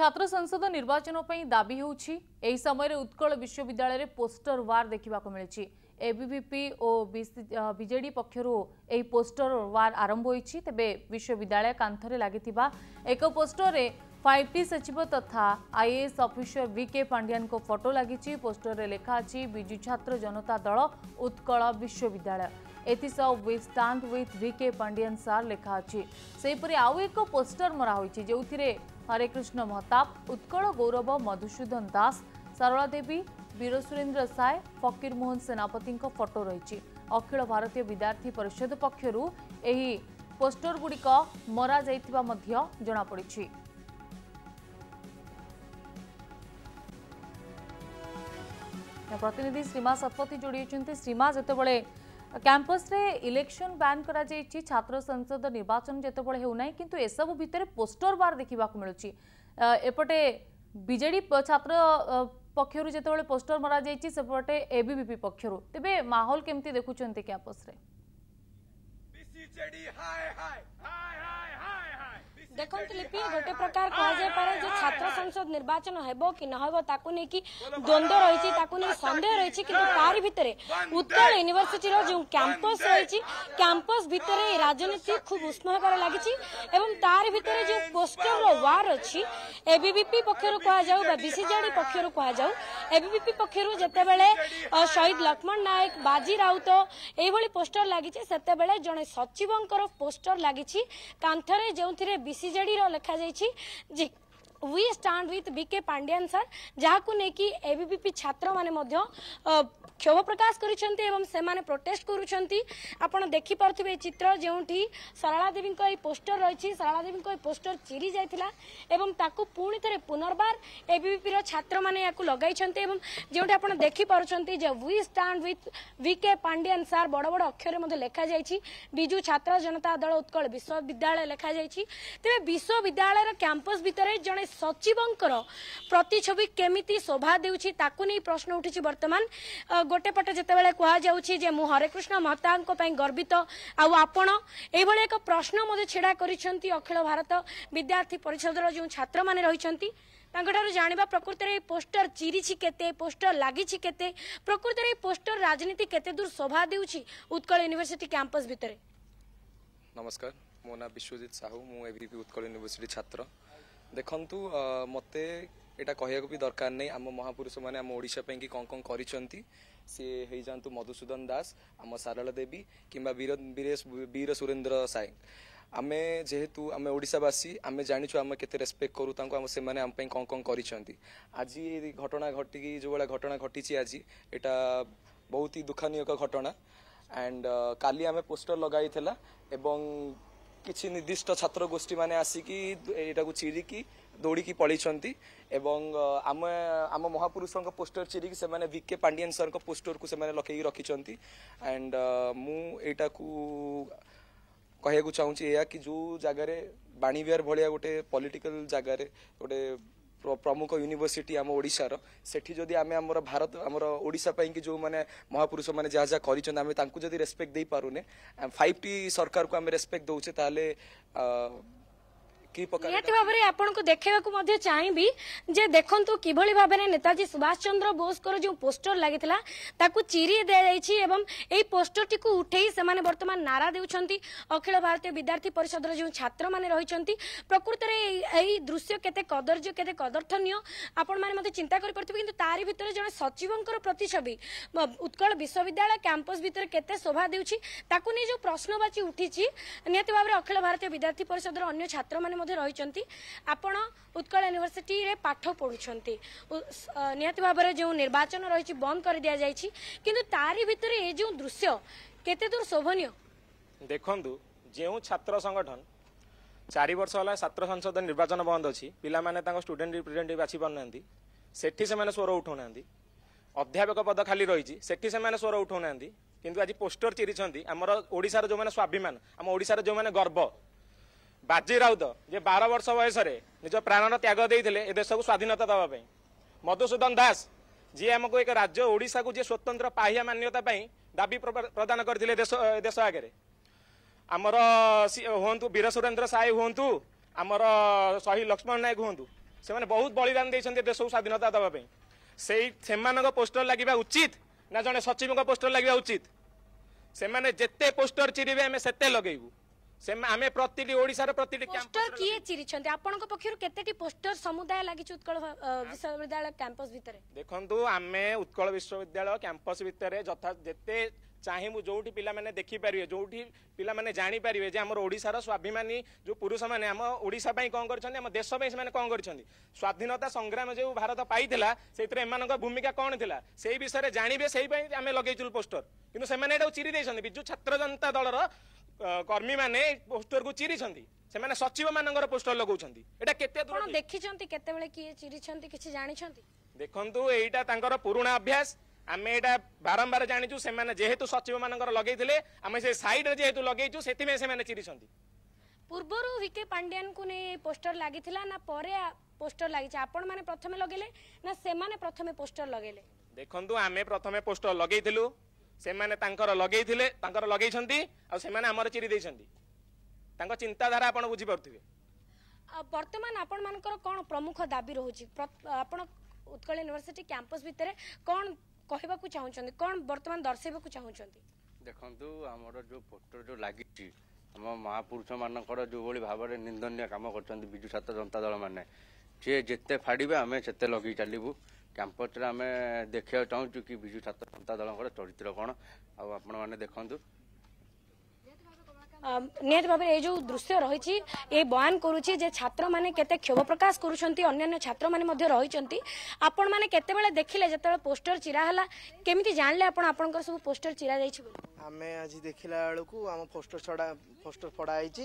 ছাত্র সংসদ নির্বাচন দাবি হচ্ছে এই সময় উৎকল বিশ্ববিদ্যালয়ের পোস্টর ওয়ার দেখা মিছে এবিভিপি ও বিজেডি পক্ষ এই পোস্টর ওয়ার আরম্ভ হয়েছে তবে বিশ্ববিদ্যালয় কাঁথরে লাগি এক পোস্টরে ফাইভ টি সচিব তথা IAS officer V K Pandian photo লাগিছে পোস্টরে লেখা আছে বিজু ছাত্র জনতা দল উৎকল বিশ্ববিদ্যালয় ଏଥିସହ we stand with V K Pandian sir ଲେଖା ଅଛି ସେହିପରି ଆଉ ଏକ ପୋଷ୍ଟର ମରା ହୋଇଛି ଯେଉଁଥିରେ ହରେକୃଷ୍ଣ ମହତାବ ଉତ୍କଳ ଗୌରବ ମଧୁସୂଦନ ଦାସ ସରଳା ଦେବୀ ବୀର ସୁରେନ୍ଦ୍ର ସାଏ ଫକୀରମୋହନ ସେନାପତିଙ୍କ ଫଟୋ ରହିଛି ଅଖିଳ ଭାରତୀୟ ବିଦ୍ୟାର୍ଥୀ ପରିଷଦ ପକ୍ଷରୁ ଏହି ପୋଷ୍ଟରଗୁଡ଼ିକ ମରାଯାଇଥିବା ମଧ୍ୟ ଜଣାପଡ଼ିଛି ପ୍ରତିନିଧି ଶ୍ରୀମା ଶତପଥୀ ଯୋଡ଼ି ହୋଇଛନ୍ତି ଶ୍ରୀମା ଯେତେବେଳେ କ୍ୟାମ୍ପସରେ ଇଲେକ୍ସନ ବ୍ୟାନ୍ କରାଯାଇଛି ଛାତ୍ର ସଂସଦ ନିର୍ବାଚନ ଯେତେବେଳେ ହେଉନାହିଁ କିନ୍ତୁ ଏସବୁ ଭିତରେ ପୋଷ୍ଟର ବାର ଦେଖିବାକୁ ମିଳୁଛି ଏପଟେ ବିଜେଡି ଛାତ୍ର ପକ୍ଷରୁ ଯେତେବେଳେ ପୋଷ୍ଟର ମରାଯାଇଛି ସେପଟେ ଏବିଭିପି ପକ୍ଷରୁ ତେବେ ମାହୋଲ କେମିତି ଦେଖୁଛନ୍ତି କ୍ୟାମ୍ପସରେ ବିସିଜେଡି ହାଏ ହାଏ ଦେଖନ୍ତୁ ଲିପି ଗୋଟେ ପ୍ରକାର କୁହାଯାଇପାରେ ଯେ ଛାତ୍ର ସଂସଦ ନିର୍ବାଚନ ହେବ କି ନ ହେବ ତାକୁ ନେଇକି ଦ୍ୱନ୍ଦ୍ୱ ରହିଛି ତାକୁ ନେଇ ସନ୍ଦେହ ରହିଛି କିନ୍ତୁ ତାରି ଭିତରେ ଉତ୍କଳ ୟୁନିଭର୍ସିଟିର ଯେଉଁ କ୍ୟାମ୍ପସ୍ ରହିଛି କ୍ୟାମ୍ପସ୍ ଭିତରେ ଏ ରାଜନୀତି ଖୁବ୍ ଉଷ୍ଣ ହେବାରେ ଲାଗିଛି ଏବଂ ତାରି ଭିତରେ ଯେଉଁ ପୋଷ୍ଟରର ୱାର୍ ଅଛି ଏବିଭିପି ପକ୍ଷରୁ କୁହାଯାଉ ବା ବିସିଜେଡି ପକ୍ଷରୁ କୁହାଯାଉ ଏବିଭିପି ପକ୍ଷରୁ ଯେତେବେଳେ ଶହୀଦ ଲକ୍ଷ୍ମଣ ନାୟକ ବାଜି ରାଉତ ଏଇଭଳି ପୋଷ୍ଟର ଲାଗିଛି ସେତେବେଳେ ଜଣେ ସଚିବଙ୍କର ପୋଷ୍ଟର ଲାଗିଛି କାନ୍ଥରେ ଯେଉଁଥିରେ ବିସି बीजेडी लिखा जाइछि we stand with V K Pandian sir जहाकु नेकी एबीपीपी छात्र माने ক্ষোভ প্রকাশ করেছেন এবং সে প্রোটেস্ট করছেন আপনার দেখিপারে চিত্র যেটি সরলা দেবী এই পোস্টর রয়েছে সরলা দেবী এই পোস্টর চিড়ি যাই এবং তাকে পুঁ থে পুনর্বার এবিপির ছাত্র মানে এখন লগাইছেন এবং যেটি আপনার দেখিপারছেন যে we stand with V K Pandian sir বড় বড় অক্ষরে মধ্যে লেখা যাই বিজু ছাত্র জনতা দল উৎকল বিশ্ববিদ্যালয় লেখা যাই তবে বিশ্ববিদ্যালয়ের ক্যাম্পস ভিতরে জনে সচিবঙ্কর প্রতিচ্ছবি কেমিতি শোভা দেউছি তাকে নিয়ে প্রশ্ন উঠিছে বর্তমান ଗୋଟେ ପଟେ ଯେତେବେଳେ କୁହାଯାଉଛି ଯେ ମୁଁ ହରେକୃଷ୍ଣ ମହତାଙ୍କ ପାଇଁ ଗର୍ବିତ ଆଉ ଆପଣ ଏଇଭଳି ଏକ ପ୍ରଶ୍ନ ମଧ୍ୟ ଛିଡ଼ା କରିଛନ୍ତି ଅଖିଳ ଭାରତ ବିଦ୍ୟାର୍ଥୀ ପରିଷଦର ଯେଉଁ ଛାତ୍ରମାନେ ରହିଛନ୍ତି ତାଙ୍କଠାରୁ ଜାଣିବା ପ୍ରକୃତରେ ଏଇ ପୋଷ୍ଟର ଚିରିଛି କେତେ ପୋଷ୍ଟର ଲାଗିଛି କେତେ ପ୍ରକୃତରେ ଏଇ ପୋଷ୍ଟର ରାଜନୀତି କେତେ ଦୂର ଶୋଭା ଦେଉଛି ଉତ୍କଳ ୟୁନିଭର୍ସିଟି କ୍ୟାମ୍ପସ୍ ଭିତରେ ନମସ୍କାର ମୋ ନାଁ ବିଶ୍ୱଜିତ ସାହୁ ମୁଁ ଏବିପି ଉତ୍କଳ ୟୁନିଭର୍ସିଟି ଛାତ୍ର ଦେଖନ୍ତୁ ମୋତେ ଏଇଟା କହିବାକୁ ବି ଦରକାର ନାହିଁ ଆମ ମହାପୁରୁଷମାନେ ଆମ ଓଡ଼ିଶା ପାଇଁକି କ'ଣ କ'ଣ କରିଛନ୍ତି ସିଏ ହେଇଯାଆନ୍ତୁ ମଧୁସୂଦନ ଦାସ ଆମ ସାରଳା ଦେବୀ କିମ୍ବା ବୀର ବୀର ସୁରେନ୍ଦ୍ର ସାଏ ଆମେ ଯେହେତୁ ଆମେ ଓଡ଼ିଶାବାସୀ ଆମେ ଜାଣିଛୁ ଆମେ କେତେ ରେସ୍ପେକ୍ଟ କରୁ ତାଙ୍କୁ ଆମ ସେମାନେ ଆମ ପାଇଁ କ'ଣ କ'ଣ କରିଛନ୍ତି ଆଜି ଘଟଣା ଘଟିକି ଯେଉଁଭଳିଆ ଘଟଣା ଘଟିଛି ଆଜି ଏଇଟା ବହୁତ ହି ଦୁଃଖନୀୟ ଏକ ଘଟଣା ଆଣ୍ଡ କାଲି ଆମେ ପୋଷ୍ଟର ଲଗାଇଥିଲା ଏବଂ କିଛି ନିର୍ଦ୍ଦିଷ୍ଟ ଛାତ୍ରଗୋଷ୍ଠୀମାନେ ଆସିକି ଏଇଟାକୁ ଚିରିକି ଦୌଡ଼ିକି ପଳେଇଛନ୍ତି ଏବଂ ଆମେ ଆମ ମହାପୁରୁଷଙ୍କ ପୋଷ୍ଟର ଚିରିକି ସେମାନେ ଭି କେ ପାଣ୍ଡିଆନ୍ ସାର୍ଙ୍କ ପୋଷ୍ଟରକୁ ସେମାନେ ଲଖେଇକି ରଖିଛନ୍ତି ଆଣ୍ଡ ମୁଁ ଏଇଟାକୁ କହିବାକୁ ଚାହୁଁଛି ଏହା କି ଯେଉଁ ଜାଗାରେ ବାଣୀବିହାର ଭଳିଆ ଗୋଟେ ପଲିଟିକାଲ ଜାଗାରେ ଗୋଟେ ପ୍ରମୁଖ ୟୁନିଭର୍ସିଟି ଆମ ଓଡ଼ିଶାର ସେଠି ଯଦି ଆମେ ଆମର ଭାରତ ଆମର ଓଡ଼ିଶା ପାଇଁକି ଯେଉଁମାନେ ମହାପୁରୁଷମାନେ ଯାହା ଯାହା କରିଛନ୍ତି ଆମେ ତାଙ୍କୁ ଯଦି ରେସ୍ପେକ୍ଟ ଦେଇପାରୁନେ ଫାଇଭ୍ ଟି ସରକାରକୁ ଆମେ ରେସ୍ପେକ୍ଟ ଦେଉଛେ ତାହେଲେ ନିହାତି ଭାବରେ ଆପଣଙ୍କୁ ଦେଖାଇବାକୁ ମଧ୍ୟ ଚାହିଁବି ଯେ ଦେଖନ୍ତୁ କିଭଳି ଭାବରେ ନେତାଜୀ ସୁଭାଷ ଚନ୍ଦ୍ର ବୋଷଙ୍କର ଯେଉଁ ପୋଷ୍ଟର ଲାଗିଥିଲା ତାକୁ ଚିରି ଦିଆଯାଇଛି ଏବଂ ଏହି ପୋଷ୍ଟରଟିକୁ ଉଠେଇ ସେମାନେ ବର୍ତ୍ତମାନ ନାରା ଦେଉଛନ୍ତି ଅଖିଳ ଭାରତୀୟ ବିଦ୍ୟାର୍ଥୀ ପରିଷଦର ଯେଉଁ ଛାତ୍ରମାନେ ରହିଛନ୍ତି ପ୍ରକୃତରେ ଏହି ଦୃଶ୍ୟ କେତେ କଦର୍ଯ୍ୟ କେତେ କଦର୍ଥନୀୟ ଆପଣମାନେ ମଧ୍ୟ ଚିନ୍ତା କରିପାରୁଥିବେ କିନ୍ତୁ ତାରି ଭିତରେ ଜଣେ ସଚିବଙ୍କର ପ୍ରତିଛବି ଉତ୍କଳ ବିଶ୍ୱବିଦ୍ୟାଳୟ କ୍ୟାମ୍ପସ୍ ଭିତରେ କେତେ ଶୋଭା ଦେଉଛି ତାକୁ ନେଇ ଯେଉଁ ପ୍ରଶ୍ନବାଚୀ ଉଠିଛି ନିହାତି ଭାବରେ ଅଖିଳ ଭାରତୀୟ ବିଦ୍ୟାର୍ଥୀ ପରିଷଦର ଅନ୍ୟ ଛାତ୍ରମାନେ মধ্যে রয়েছেন আপন উৎকল ইউনিভার্সিটিরে পাঠ পড়ুছেন নিহতি ভাবে যে নির্বাচন রয়েছে বন্ধ করে দিয়া যাই কিন্তু তারি ভিতরে এ যে দৃশ্য কেতে দূর শোভনীয় দেখন্তু যে ছাত্র সংগঠন চারি বর্ষ হল ছাত্র সংসদ নির্বাচন বন্ধ অছি পিলামানে তাঙ্ক স্টুডেন্ট রিপ্রেজেন্টেটিভ আসি পারুনাহান্তি সেটি সেমানে স্বর উঠাউনাহান্তি অধ্যাপক পদ খালি রয়েছে সেটি সেমানে স্বর উঠাউনাহান্তি কিন্তু আজি পোস্টর চিরিছন্তি আমার ওড়িশার যে স্বাভিমান আমার ওড়িশার যে গর্ব ବାଜି ରାଉତ ଯିଏ ବାର ବର୍ଷ ବୟସରେ ନିଜ ପ୍ରାଣର ତ୍ୟାଗ ଦେଇଥିଲେ ଏ ଦେଶକୁ ସ୍ୱାଧୀନତା ଦେବା ପାଇଁ ମଧୁସୂଦନ ଦାସ ଯିଏ ଆମକୁ ଏକ ରାଜ୍ୟ ଓଡ଼ିଶାକୁ ଯିଏ ସ୍ୱତନ୍ତ୍ର ପାହିଆ ମାନ୍ୟତା ପାଇଁ ଦାବି ପ୍ରଦାନ କରିଥିଲେ ଦେଶ ଦେଶ ଆଗରେ ଆମର ହୁଅନ୍ତୁ ବୀର ସୁରେନ୍ଦ୍ର ସାଏ ହୁଅନ୍ତୁ ଆମର ଶହୀଦ ଲକ୍ଷ୍ମଣ ନାୟକ ହୁଅନ୍ତୁ ସେମାନେ ବହୁତ ବଳିଦାନ ଦେଇଛନ୍ତି ଦେଶକୁ ସ୍ୱାଧୀନତା ଦେବା ପାଇଁ ସେଇ ସେମାନଙ୍କ ପୋଷ୍ଟର ଲାଗିବା ଉଚିତ ନା ଜଣେ ସଚିବଙ୍କ ପୋଷ୍ଟର ଲାଗିବା ଉଚିତ ସେମାନେ ଯେତେ ପୋଷ୍ଟର ଚିରିବେ ଆମେ ସେତେ ଲଗେଇବୁ आमे प्रतिटी ओडिसार प्रतिटी पोस्टर किए चिरिछन्ते आपनक पक्षरु केतेटी पोस्टर समुदाय लागिछ उत्कल विश्वविद्यालय कैंपस भितरे देखंतु आमे उत्कल विश्वविद्यालय कैंपस भितरे जथा जेते ଚାହିଁବୁ ଯେଉଁଠି ପିଲାମାନେ ଦେଖିପାରିବେ ଯେଉଁଠି ପିଲାମାନେ ଜାଣିପାରିବେ ଯେ ଆମର ଓଡ଼ିଶାର ସ୍ୱାଭିମାନୀ ଯେଉଁ ପୁରୁଷମାନେ ଆମ ଓଡ଼ିଶା ପାଇଁ କ'ଣ କରିଛନ୍ତି ଆମ ଦେଶ ପାଇଁ ସେମାନେ କ'ଣ କରିଛନ୍ତି ସ୍ୱାଧୀନତା ସଂଗ୍ରାମ ଯେଉଁ ଭାରତ ପାଇଥିଲା ସେଥିରେ ଏମାନଙ୍କ ଭୂମିକା କ'ଣ ଥିଲା ସେଇ ବିଷୟରେ ଜାଣିବେ ସେଇ ପାଇଁ ଆମେ ଲଗେଇଛୁ ପୋଷ୍ଟର କିନ୍ତୁ ସେମାନେ ଏଇଟାକୁ ଚିରି ଦେଇଛନ୍ତି ବିଜୁ ଛାତ୍ର ଜନତା ଦଳର କର୍ମୀମାନେ ପୋଷ୍ଟରକୁ ଚିରିଛନ୍ତି ସେମାନେ ସଚିବ ମାନଙ୍କର ପୋଷ୍ଟର ଲଗାଉଛନ୍ତି ଏଇଟା କେତେ ଦୂର ଦେଖିଛନ୍ତି କେତେବେଳେ କିଏ ଚିରିଛନ୍ତି କିଛି ଜାଣିଛନ୍ତି ଦେଖନ୍ତୁ ଏଇଟା ତାଙ୍କର ପୁରୁଣା ଅଭ୍ୟାସ ଆମେ ଏଇଟା ବାରମ୍ବାର ଜାଣିଛୁ ସେମାନେ ଯେହେତୁ ସଚିବ ମାନଙ୍କର ଲଗେଇଥିଲେ ଆମେ ସେ ସାଇଡରେ ଯେହେତୁ ଲଗେଇଛୁ ସେଥିପାଇଁ ସେମାନେ ଚିରିଛନ୍ତି ପୂର୍ବରୁ ଭିକେ ପାଣ୍ଡିଆନଙ୍କୁ ନେଇ ପୋଷ୍ଟର ଲାଗିଥିଲା ନା ପରେ ପୋଷ୍ଟର ଲାଗିଛି ଆପଣ ମାନେ ପ୍ରଥମେ ଲଗେଇଲେ ନା ସେମାନେ ପ୍ରଥମେ ପୋଷ୍ଟର ଲଗେଇଲେ ଦେଖନ୍ତୁ ଆମେ ପ୍ରଥମେ ପୋଷ୍ଟର ଲଗେଇଥିଲୁ ସେମାନେ ତାଙ୍କର ଲଗେଇଥିଲେ ତାଙ୍କର ଲଗେଇଛନ୍ତି ଆଉ ସେମାନେ ଆମର ଚିରି ଦେଇଛନ୍ତି ତାଙ୍କ ଚିନ୍ତାଧାରା ଆପଣ ବୁଝିପାରୁଥିବେ ବର୍ତ୍ତମାନ ଆପଣମାନଙ୍କର କ'ଣ ପ୍ରମୁଖ ଦାବି ରହୁଛି ଆପଣ ଉତ୍କଳ ୟୁନିଭର୍ସିଟି କ୍ୟାମ୍ପସ୍ ଭିତରେ କ'ଣ କହିବାକୁ ଚାହୁଁଛନ୍ତି କ'ଣ ବର୍ତ୍ତମାନ ଦର୍ଶାଇବାକୁ ଚାହୁଁଛନ୍ତି ଦେଖନ୍ତୁ ଆମର ଯେଉଁ ପୋଷ୍ଟର ଯେଉଁ ଲାଗିଛି ଆମ ମହାପୁରୁଷମାନଙ୍କର ଯେଉଁଭଳି ଭାବରେ ନିନ୍ଦନୀୟ କାମ କରୁଛନ୍ତି ବିଜୁ ଛାତ୍ର ଜନତା ଦଳମାନେ ସିଏ ଯେତେ ଫାଡ଼ିବେ ଆମେ ସେତେ ଲଗେଇ ଚାଲିବୁ କ୍ୟାମ୍ପସରେ ଆମେ ଦେଖିବାକୁ ଚାହୁଁଛୁ କି ବିଜୁ ଛାତ୍ର ଜନତା ଦଳଙ୍କର ଚରିତ୍ର କ'ଣ ଆଉ ଆପଣମାନେ ଦେଖନ୍ତୁ ନିହାତି ଭାବରେ ଏଇ ଯେଉଁ ଦୃଶ୍ୟ ରହିଛି ଏ ବୟାନ କରୁଛି ଯେ ଛାତ୍ରମାନେ କେତେ କ୍ଷୋଭ ପ୍ରକାଶ କରୁଛନ୍ତି ଅନ୍ୟାନ୍ୟ ଛାତ୍ରମାନେ ମଧ୍ୟ ରହିଛନ୍ତି ଆପଣମାନେ କେତେବେଳେ ଦେଖିଲେ ଯେତେବେଳେ ପୋଷ୍ଟର ଚିରା ହେଲା କେମିତି ଜାଣିଲେ ଆପଣ ଆପଣଙ୍କର ସବୁ ପୋଷ୍ଟର ଚିରା ଯାଇଛି ଆମେ ଆଜି ଦେଖିଲା ବେଳକୁ ଆମ ପୋଷ୍ଟର ଛଡ଼ା ପୋଷ୍ଟର ଫଡ଼ା ହେଇଛି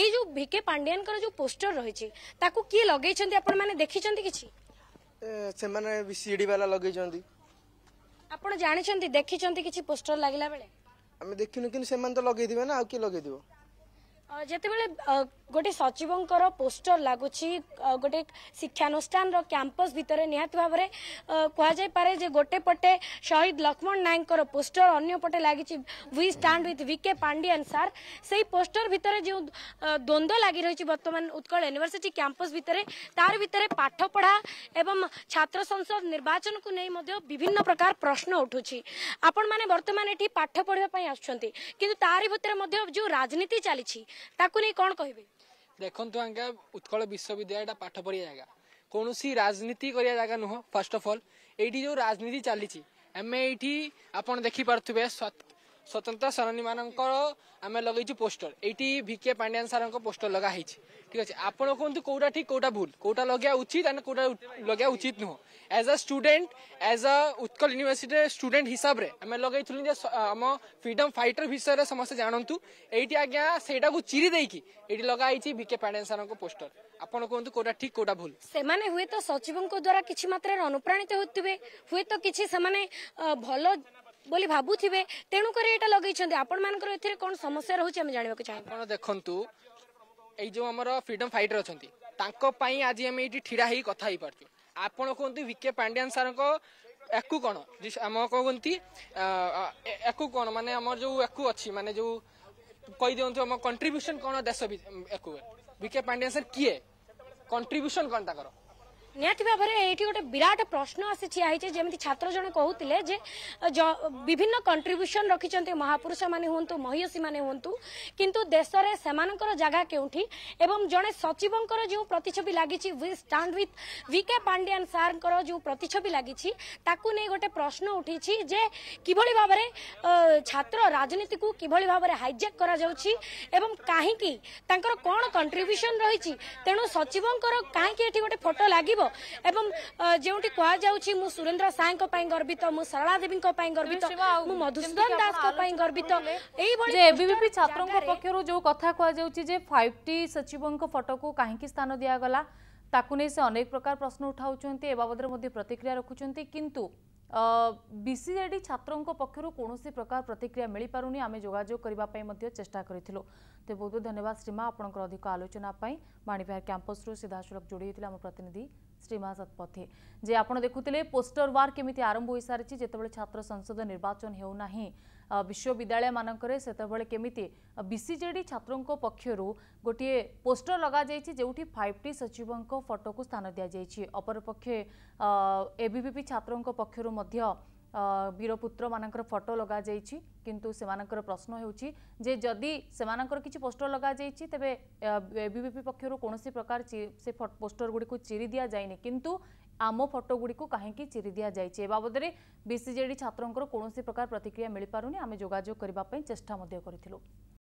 এই যে ভিকে পাণ্ডিয়ানকর যে পোস্টর রয়েছে তাকে কি লগাইছেন আপন মানে দেখিছেন কিছু সেমানে সিডি বালা লগাইছেন আপন জানিছেন দেখিছেন কিছু পোস্টর লাগিলা বেলে আমি দেখিনু কিন্তু সেমান তো লগাই দিবে না আর কি লগাই দিবে ଯେତେବେଳେ ଗୋଟେ ସଚିବଙ୍କର ପୋଷ୍ଟର ଲାଗୁଛି ଗୋଟେ ଶିକ୍ଷାନୁଷ୍ଠାନର କ୍ୟାମ୍ପସ୍ ଭିତରେ ନିହାତି ଭାବରେ କୁହାଯାଇପାରେ ଯେ ଗୋଟେ ପଟେ ଶହୀଦ ଲକ୍ଷ୍ମଣ ନାୟକଙ୍କର ପୋଷ୍ଟର ଅନ୍ୟ ପଟେ ଲାଗିଛି we stand with K Pandian sir ସେଇ ପୋଷ୍ଟର ଭିତରେ ଯେଉଁ ଦ୍ୱନ୍ଦ୍ୱ ଲାଗି ରହିଛି ବର୍ତ୍ତମାନ ଉତ୍କଳ ୟୁନିଭର୍ସିଟି କ୍ୟାମ୍ପସ୍ ଭିତରେ ତାରି ଭିତରେ ପାଠପଢ଼ା ଏବଂ ଛାତ୍ର ସଂସଦ ନିର୍ବାଚନକୁ ନେଇ ମଧ୍ୟ ବିଭିନ୍ନ ପ୍ରକାର ପ୍ରଶ୍ନ ଉଠୁଛି ଆପଣମାନେ ବର୍ତ୍ତମାନ ଏଠି ପାଠ ପଢ଼ିବା ପାଇଁ ଆସୁଛନ୍ତି କିନ୍ତୁ ତାରି ଭିତରେ ମଧ୍ୟ ଯେଉଁ ରାଜନୀତି ଚାଲିଛି ତାକୁ ନେଇ କ'ଣ କହିବେ ଦେଖନ୍ତୁ ଆଜ୍ଞା ଉତ୍କଳ ବିଶ୍ୱବିଦ୍ୟାଳୟଟା ପାଠ ପଢ଼ିବା ଜାଗା କୌଣସି ରାଜନୀତି କରିବା ଜାଗା ନୁହଁ ଫାର୍ଷ୍ଟ ଅଫ୍ ଅଲ୍ ଏଇଠି ଯେଉଁ ରାଜନୀତି ଚାଲିଛି ଆମେ ଏଇଠି ଆପଣ ଦେଖିପାରୁଥିବେ ସ୍ୱତନ୍ତ୍ର ସେନାନୀମାନଙ୍କର ଆମେ ଲଗେଇଛୁ ପୋଷ୍ଟର ଏଇଠି ଭିକେ ପାଣ୍ଡିଆନ ସାର୍ଙ୍କ ପୋଷ୍ଟର ଲଗା ହେଇଛି ଠିକ ଅଛି ଆପଣ କୁହନ୍ତୁ କେଉଁଟା ଠିକ୍ କେଉଁଟା ଭୁଲ କେଉଁଟା ଲଗେଇବା ଉଚିତ ଆଣ୍ଡ କେଉଁଟା ଲଗେଇବା ଉଚିତ ନୁହଁ ଆଜ୍ ଅ ଷ୍ଟୁଡେଣ୍ଟ ଆଜ୍ ଅ ଉତ୍କଳ ୟୁନିଭର୍ସିଟିରେ ଷ୍ଟୁଡେଣ୍ଟ ହିସାବରେ ଆମେ ଲଗେଇଥିଲୁ ଯେ ଆମ ଫ୍ରିଡ଼ମ୍ ଫାଇଟର ବିଷୟରେ ସମସ୍ତେ ଜାଣନ୍ତୁ ଏଇଠି ଆଜ୍ଞା ସେଇଟାକୁ ଚିରି ଦେଇକି ଏଇଠି ଲଗା ହେଇଛି ଭିକେ ପାଣ୍ଡିଆନ ସାର୍ଙ୍କ ପୋଷ୍ଟର ଆପଣ କୁହନ୍ତୁ କେଉଁଟା ଠିକ୍ କେଉଁଟା ଭୁଲ ସେମାନେ ହୁଏତ ସଚିବଙ୍କ ଦ୍ୱାରା କିଛି ମାତ୍ରାରେ ଅନୁପ୍ରାଣିତ ହେଉଥିବେ ହୁଏତ କିଛି ସେମାନେ ଭଲ ବୋଲି ଭାବୁଥିବେ ତେଣୁକରି ଏଇଟା ଲଗେଇଛନ୍ତି ଆପଣମାନଙ୍କର ଏଥିରେ କ'ଣ ସମସ୍ୟା ରହୁଛି ଆମେ ଜାଣିବାକୁ ଚାହିଁବୁ ଆପଣ ଦେଖନ୍ତୁ ଏଇ ଯେଉଁ ଆମର ଫ୍ରିଡମ୍ ଫାଇଟର୍ ଅଛନ୍ତି ତାଙ୍କ ପାଇଁ ଆଜି ଆମେ ଏଇଠି ଛିଡ଼ା ହେଇ କଥା ହେଇପାରୁଛୁ ଆପଣ କୁହନ୍ତୁ ଭିକେ ପାଣ୍ଡିଆନ ସାର୍ଙ୍କ ୟାକୁ କ'ଣ ଆମ କ'ଣ କୁହନ୍ତି ୟାକୁ କ'ଣ ମାନେ ଆମର ଯେଉଁ ୟାକୁ ଅଛି ମାନେ ଯେଉଁ କହିଦିଅନ୍ତୁ ଆମ କଣ୍ଟ୍ରିବ୍ୟୁସନ୍ କ'ଣ ଦେଶ ୟାକୁ ଭିକେ ପାଣ୍ଡିଆନ ସାର୍ କିଏ କଣ୍ଟ୍ରିବ୍ୟୁସନ୍ କ'ଣ ତାଙ୍କର ନିହାତି ଭାବରେ ଏଇଠି ଗୋଟେ ବିରାଟ ପ୍ରଶ୍ନ ଆସି ଠିଆ ହେଇଛି ଯେମିତି ଛାତ୍ର ଜଣେ କହୁଥିଲେ ଯେ ବିଭିନ୍ନ କଣ୍ଟ୍ରିବ୍ୟୁସନ୍ ରଖିଛନ୍ତି ମହାପୁରୁଷମାନେ ହୁଅନ୍ତୁ ମହିୟସୀମାନେ ହୁଅନ୍ତୁ କିନ୍ତୁ ଦେଶରେ ସେମାନଙ୍କର ଜାଗା କେଉଁଠି ଏବଂ ଜଣେ ସଚିବଙ୍କର ଯେଉଁ ପ୍ରତିଛବି ଲାଗିଛି we stand with V K Pandian ସାର୍ଙ୍କର ଯେଉଁ ପ୍ରତିଛବି ଲାଗିଛି ତାକୁ ନେଇ ଗୋଟେ ପ୍ରଶ୍ନ ଉଠିଛି ଯେ କିଭଳି ଭାବରେ ଛାତ୍ର ରାଜନୀତିକୁ କିଭଳି ଭାବରେ ହାଇଜାକ୍ କରାଯାଉଛି ଏବଂ କାହିଁକି ତାଙ୍କର କ'ଣ କଣ୍ଟ୍ରିବ୍ୟୁସନ୍ ରହିଛି ତେଣୁ ସଚିବଙ୍କର କାହିଁକି ଏଠି ଗୋଟେ ଫଟୋ ଲାଗିବ ଏବଂ ଯେଉଁଠି କୁହାଯାଉଛି ମୁଁ ସୁରେନ୍ଦ୍ର ସାଏଙ୍କ ପାଇଁ ଗର୍ବିତ ମୁଁ ସରଳା ଦେବୀଙ୍କ ପାଇଁ ଗର୍ବିତ ମୁଁ ମଧୁସୂଦନ ଦାସଙ୍କ ପାଇଁ ଗର୍ବିତ ଏଇଭଳି ଏବିଭିପି ଛାତ୍ରଙ୍କ ପକ୍ଷରୁ ଯେଉଁ କଥା କୁହାଯାଉଛି ଯେ ଫାଇଭ୍ ଟି ସଚିବଙ୍କ ଫଟୋକୁ କାହିଁକି ସ୍ଥାନ ଦିଆଗଲା ତାକୁ ନେଇ ସେ ଅନେକ ପ୍ରକାର ପ୍ରଶ୍ନ ଉଠାଉଛନ୍ତି ଏ ବାବଦରେ ମଧ୍ୟ ପ୍ରତିକ୍ରିୟା ରଖୁଛନ୍ତି କିନ୍ତୁ ବିସିଜେଡି ଛାତ୍ରଙ୍କ ପକ୍ଷରୁ କୌଣସି ପ୍ରକାର ପ୍ରତିକ୍ରିୟା ମିଳିପାରୁନି ଆମେ ଯୋଗାଯୋଗ କରିବା ପାଇଁ ମଧ୍ୟ ଚେଷ୍ଟା କରିଥିଲୁ ତେବେ ବହୁତ ବହୁତ ଧନ୍ୟବାଦ ଶ୍ରୀମା ଆପଣଙ୍କର ଅଧିକ ଆଲୋଚନା ପାଇଁ ବାଣୀବିହାର କ୍ୟାମ୍ପସରୁ ସିଧାସଳଖ ଯୋଡ଼ି ହୋଇଥିଲେ ଆମ ପ୍ରତିନିଧି ଶ୍ରୀମା ଶତପଥୀ ଯେ ଆପଣ ଦେଖୁଥିଲେ ପୋଷ୍ଟର ୱାର୍ କେମିତି ଆରମ୍ଭ ହୋଇସାରିଛି ଯେତେବେଳେ ଛାତ୍ର ସଂସଦ ନିର୍ବାଚନ ହେଉନାହିଁ ବିଶ୍ୱବିଦ୍ୟାଳୟମାନଙ୍କରେ ସେତେବେଳେ କେମିତି ବିସିଜେଡି ଛାତ୍ରଙ୍କ ପକ୍ଷରୁ ଗୋଟିଏ ପୋଷ୍ଟର ଲଗାଯାଇଛି ଯେଉଁଠି ଫାଇଭ୍ ଟି ସଚିବଙ୍କ ଫଟୋକୁ ସ୍ଥାନ ଦିଆଯାଇଛି ଅପରପକ୍ଷେ ଏବିଭିପି ଛାତ୍ରଙ୍କ ପକ୍ଷରୁ ମଧ୍ୟ বীরপুত্র মানকর ফটো লগাযাইছি কিন্তু সেমানকর প্রশ্ন হেউচি যে যদি সেমানকর কিছু পোস্টর লগাযাইছি তেবে বিবিপি পক্ষরু কোনসি প্রকার সে পোস্টর গুড়িকু চিরি দিয়া যায়নি কিন্তু আম ফটো গুড়িকু কাহিকি চিরি দিয়া যাইছি এ বাবদরে বিসিজেডি ছাত্রঙ্কর কোনসি প্রকার প্রতিক্রিয়া মিলি পারুনি আমি যোগাযোগ করিবা পাই চেষ্টা মধ্য করিথিলু